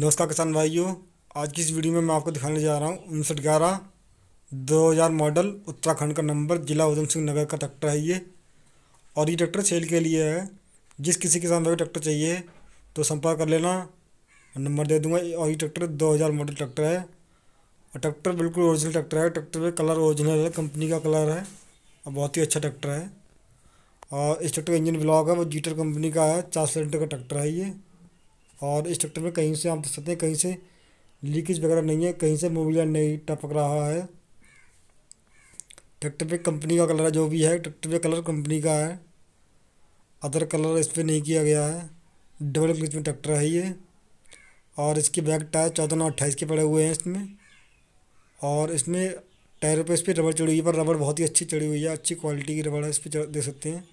नमस्कार किसान भाइयों आज की इस वीडियो में मैं आपको दिखाने जा रहा हूँ उनसठ ग्यारह दो हज़ार मॉडल उत्तराखंड का नंबर ज़िला उधम सिंह नगर का ट्रैक्टर है ये और ये ट्रैक्टर सेल के लिए है जिस किसी किसान भाई को ट्रैक्टर चाहिए तो संपर्क कर लेना नंबर दे दूंगा और ये ट्रैक्टर दो हज़ार मॉडल ट्रैक्टर है और ट्रैक्टर बिल्कुल ओरिजिनल ट्रैक्टर है ट्रैक्टर में कलर ओरिजिनल है कंपनी का कलर है और बहुत ही अच्छा ट्रैक्टर है और इस ट्रैक्टर का इंजन ब्लॉक है वो जीटर कंपनी का है चार सिलेंडर का ट्रैक्टर है ये और स्ट्रक्चर में कहीं से आप देख सकते हैं कहीं से लीकेज वगैरह नहीं है कहीं से मोबिला नहीं टपक रहा है ट्रैक्टर पे कंपनी का कलर है जो भी है ट्रैक्टर पे कलर कंपनी का है अदर कलर इस पर नहीं किया गया है डबल क्लिच में ट्रैक्टर है ये और इसके बैक टायर चौदह नौ अट्ठाईस के पड़े हुए हैं इसमें और इसमें टायरों पे इस पर रबड़ चढ़ी हुई है पर रबड़ बहुत ही अच्छी चढ़ी हुई है अच्छी क्वालिटी की रबड़ है इस पर देख सकते हैं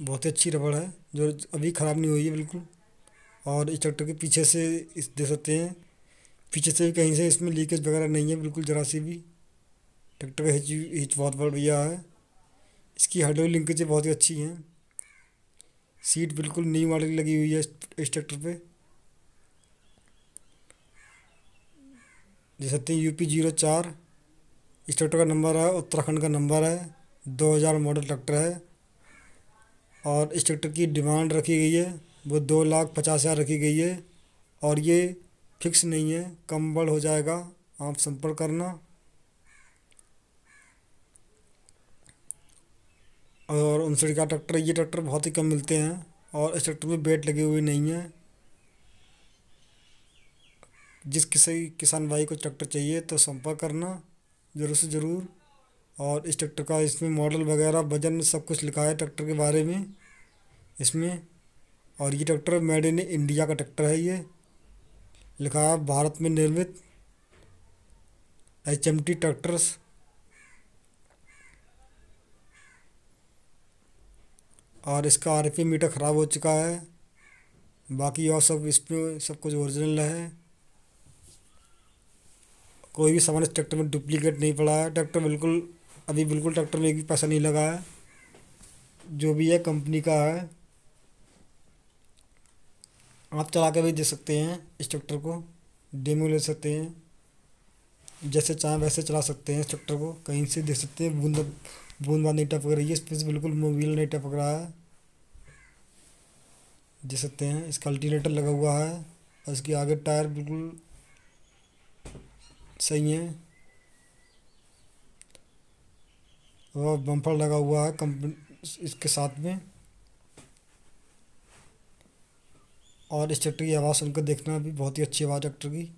बहुत ही अच्छी रबड़ है जो अभी ख़राब नहीं हुई है बिल्कुल और इस ट्रैक्टर के पीछे से इस दे सकते हैं पीछे से भी कहीं से इसमें लीकेज वगैरह नहीं है बिल्कुल ज़रा सी भी ट्रैक्टर का हिच हिच बहुत बढ़िया है इसकी हाइड्रोलिक लिंकेजें बहुत ही अच्छी हैं सीट बिल्कुल नई मॉडल लगी हुई है इस ट्रैक्टर पर दे सकते हैं यू पी जीरो चार इस ट्रैक्टर का नंबर है उत्तराखंड का नंबर है दो हज़ार मॉडल ट्रैक्टर है और इस ट्रैक्टर की डिमांड रखी गई है वो दो लाख पचास हज़ार रखी गई है और ये फिक्स नहीं है कम बढ़ हो जाएगा आप संपर्क करना और उनसठ का ट्रैक्टर ये ट्रैक्टर बहुत ही कम मिलते हैं और इस ट्रैक्टर में बेट लगी हुई नहीं है जिस किसी किसान भाई को ट्रैक्टर चाहिए तो संपर्क करना ज़रूर से ज़रूर और इस ट्रैक्टर का इसमें मॉडल वगैरह वजन सब कुछ लिखा है ट्रैक्टर के बारे में इसमें और ये ट्रैक्टर मेड इन इंडिया का ट्रैक्टर है ये लिखा है भारत में निर्मित एच एम टी ट्रैक्टर्स और इसका आर पी मीटर ख़राब हो चुका है बाकी और सब इसमें सब कुछ ओरिजिनल है कोई भी सामान इस ट्रैक्टर में डुप्लीकेट नहीं पड़ा है ट्रैक्टर बिल्कुल अभी बिल्कुल ट्रैक्टर में एक भी पैसा नहीं लगा है जो भी है कंपनी का है आप चला कर भी दे सकते हैं इस ट्रैक्टर को डेमो ले सकते हैं जैसे चाहें वैसे चला सकते हैं इस ट्रैक्टर को कहीं से देख सकते हैं बूंद बूंद नहीं टपक रही है इस पर बिल्कुल मोबिल नहीं टपक रहा है दे सकते हैं इसका अल्टीनेटर लगा हुआ है और इसके आगे टायर बिल्कुल सही है और बम्पर लगा हुआ है कंपनी इसके साथ में और इस ट्रैक्टर की आवाज़ सुनकर देखना भी बहुत ही अच्छी आवाज़ ट्रैक्टर की